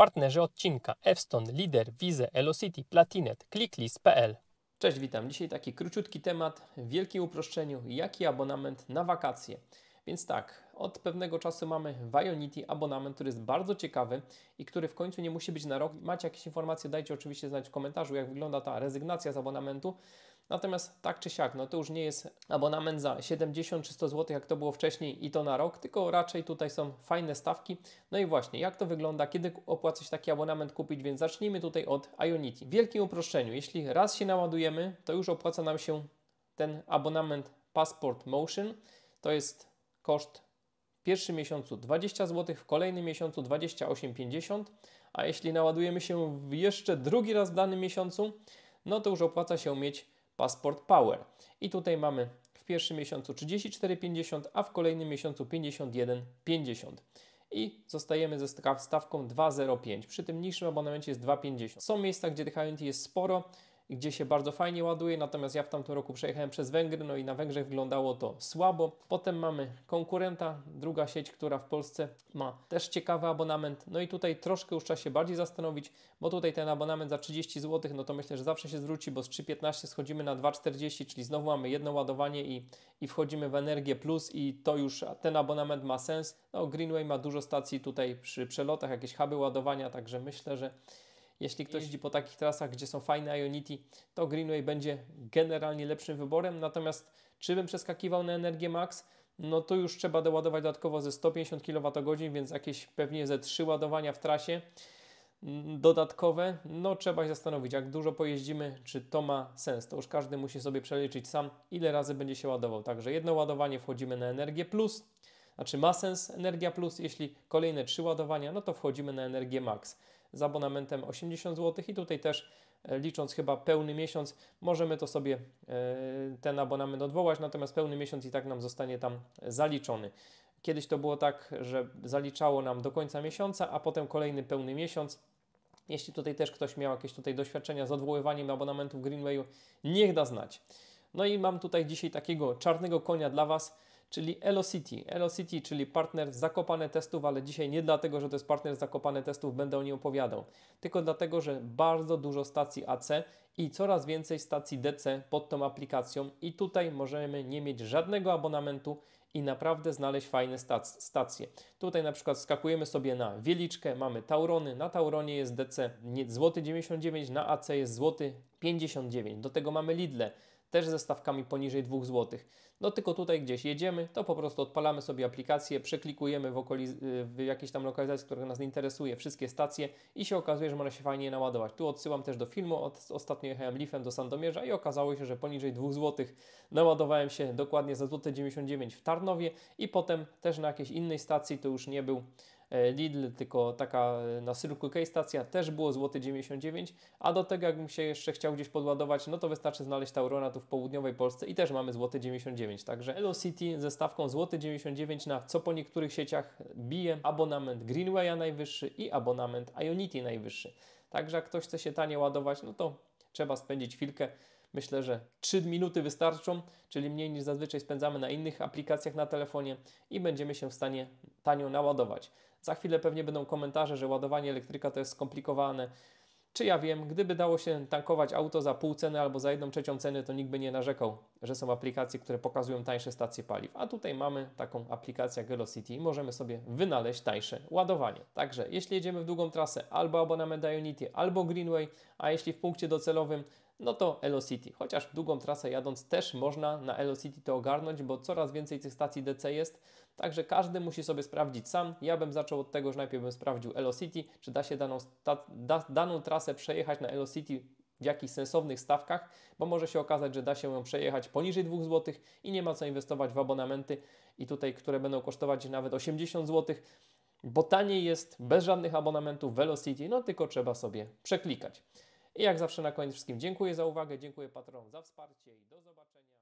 Partnerzy odcinka Evston, Lider, Wize, Elocity, Platinet, Clicklist.pl Cześć, witam. Dzisiaj taki króciutki temat w wielkim uproszczeniu. Jaki abonament na wakacje? Więc tak, od pewnego czasu mamy Vionity, abonament, który jest bardzo ciekawy i który w końcu nie musi być na rok. Macie jakieś informacje, dajcie oczywiście znać w komentarzu, jak wygląda ta rezygnacja z abonamentu. Natomiast tak czy siak, no to już nie jest abonament za 70 czy 100 zł, jak to było wcześniej i to na rok, tylko raczej tutaj są fajne stawki. No i właśnie, jak to wygląda, kiedy opłaca się taki abonament kupić, więc zacznijmy tutaj od Ionity. W wielkim uproszczeniu, jeśli raz się naładujemy, to już opłaca nam się ten abonament Passport Motion. To jest koszt w pierwszym miesiącu 20 zł, w kolejnym miesiącu 28,50, a jeśli naładujemy się jeszcze drugi raz w danym miesiącu, no to już opłaca się mieć Passport Power. I tutaj mamy w pierwszym miesiącu 34,50, a w kolejnym miesiącu 51,50 i zostajemy ze stawką 2,05. Przy tym niższym abonamencie jest 2,50. Są miejsca, gdzie tych jest sporo gdzie się bardzo fajnie ładuje, natomiast ja w tamtym roku przejechałem przez Węgry, no i na Węgrzech wyglądało to słabo. Potem mamy konkurenta, druga sieć, która w Polsce ma też ciekawy abonament, no i tutaj troszkę już trzeba się bardziej zastanowić, bo tutaj ten abonament za 30 zł, no to myślę, że zawsze się zwróci, bo z 3,15 schodzimy na 2,40, czyli znowu mamy jedno ładowanie i, i wchodzimy w energię plus i to już ten abonament ma sens. No, Greenway ma dużo stacji tutaj przy przelotach, jakieś huby ładowania, także myślę, że jeśli ktoś jeździ po takich trasach, gdzie są fajne Ionity, to Greenway będzie generalnie lepszym wyborem. Natomiast czy bym przeskakiwał na energię max? No to już trzeba doładować dodatkowo ze 150 kWh, więc jakieś pewnie ze 3 ładowania w trasie mm, dodatkowe. No trzeba się zastanowić, jak dużo pojeździmy, czy to ma sens. To już każdy musi sobie przeliczyć sam, ile razy będzie się ładował. Także jedno ładowanie wchodzimy na energię plus, znaczy ma sens energia plus, jeśli kolejne trzy ładowania, no to wchodzimy na energię max z abonamentem 80 zł i tutaj też e, licząc chyba pełny miesiąc, możemy to sobie e, ten abonament odwołać, natomiast pełny miesiąc i tak nam zostanie tam zaliczony. Kiedyś to było tak, że zaliczało nam do końca miesiąca, a potem kolejny pełny miesiąc. Jeśli tutaj też ktoś miał jakieś tutaj doświadczenia z odwoływaniem abonamentów Greenwayu, niech da znać. No i mam tutaj dzisiaj takiego czarnego konia dla Was czyli Elocity. Elocity, czyli partner Zakopane Testów, ale dzisiaj nie dlatego, że to jest partner Zakopane Testów, będę o nim opowiadał, tylko dlatego, że bardzo dużo stacji AC i coraz więcej stacji DC pod tą aplikacją i tutaj możemy nie mieć żadnego abonamentu i naprawdę znaleźć fajne stac stacje. Tutaj na przykład skakujemy sobie na Wieliczkę, mamy Taurony, na Tauronie jest DC złoty 99, na AC jest złoty 59. Do tego mamy Lidle, też ze stawkami poniżej 2 zł. No tylko tutaj gdzieś jedziemy, to po prostu odpalamy sobie aplikację, przeklikujemy w, okoliz w jakiejś tam lokalizacji, która nas interesuje, wszystkie stacje i się okazuje, że można się fajnie naładować. Tu odsyłam też do filmu, od, ostatnio jechałem Leafem do Sandomierza i okazało się, że poniżej 2 zł naładowałem się dokładnie za złote 99 w Tarnowie i potem też na jakiejś innej stacji, to już nie był E, Lidl, tylko taka e, na Circle K stacja też było złoty 99, a do tego jakbym się jeszcze chciał gdzieś podładować, no to wystarczy znaleźć Taurona tu w południowej Polsce i też mamy złoty 99. Także Hello City ze stawką złoty 99 na co po niektórych sieciach bije abonament Greenwaya najwyższy i abonament Ionity najwyższy. Także jak ktoś chce się tanie ładować, no to trzeba spędzić chwilkę Myślę, że 3 minuty wystarczą, czyli mniej niż zazwyczaj spędzamy na innych aplikacjach na telefonie i będziemy się w stanie tanio naładować. Za chwilę pewnie będą komentarze, że ładowanie elektryka to jest skomplikowane. Czy ja wiem, gdyby dało się tankować auto za pół ceny albo za jedną trzecią ceny, to nikt by nie narzekał, że są aplikacje, które pokazują tańsze stacje paliw. A tutaj mamy taką aplikację Velocity i możemy sobie wynaleźć tańsze ładowanie. Także jeśli jedziemy w długą trasę, albo abonament Ionity, albo Greenway, a jeśli w punkcie docelowym no to Elocity. Chociaż długą trasę jadąc też można na Elocity to ogarnąć, bo coraz więcej tych stacji DC jest, także każdy musi sobie sprawdzić sam. Ja bym zaczął od tego, że najpierw bym sprawdził Elocity, czy da się daną, da, daną trasę przejechać na Elocity w jakichś sensownych stawkach, bo może się okazać, że da się ją przejechać poniżej 2 zł i nie ma co inwestować w abonamenty i tutaj, które będą kosztować nawet 80 zł, bo taniej jest bez żadnych abonamentów Velocity, no tylko trzeba sobie przeklikać. I jak zawsze na koniec wszystkim dziękuję za uwagę, dziękuję patronom za wsparcie i do zobaczenia.